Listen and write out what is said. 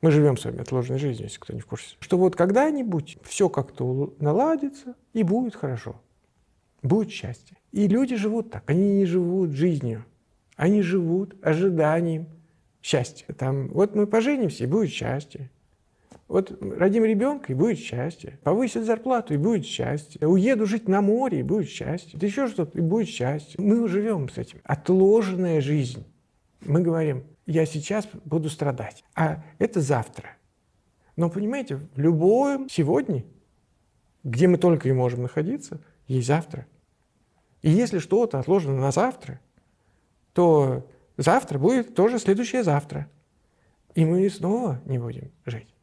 Мы живем с вами отложенной жизнью, если кто не в курсе. Что вот когда-нибудь все как-то наладится и будет хорошо. Будет счастье. И люди живут так. Они не живут жизнью. Они живут ожиданием счастья. Там, вот мы поженимся, и будет счастье. Вот родим ребенка, и будет счастье. Повысят зарплату, и будет счастье. Уеду жить на море, и будет счастье. Да еще что-то, и будет счастье. Мы живем с этим. Отложенная жизнь. Мы говорим, я сейчас буду страдать, а это завтра. Но понимаете, в любом сегодня, где мы только и можем находиться, есть завтра. И если что-то отложено на завтра, то завтра будет тоже следующее завтра. И мы снова не будем жить.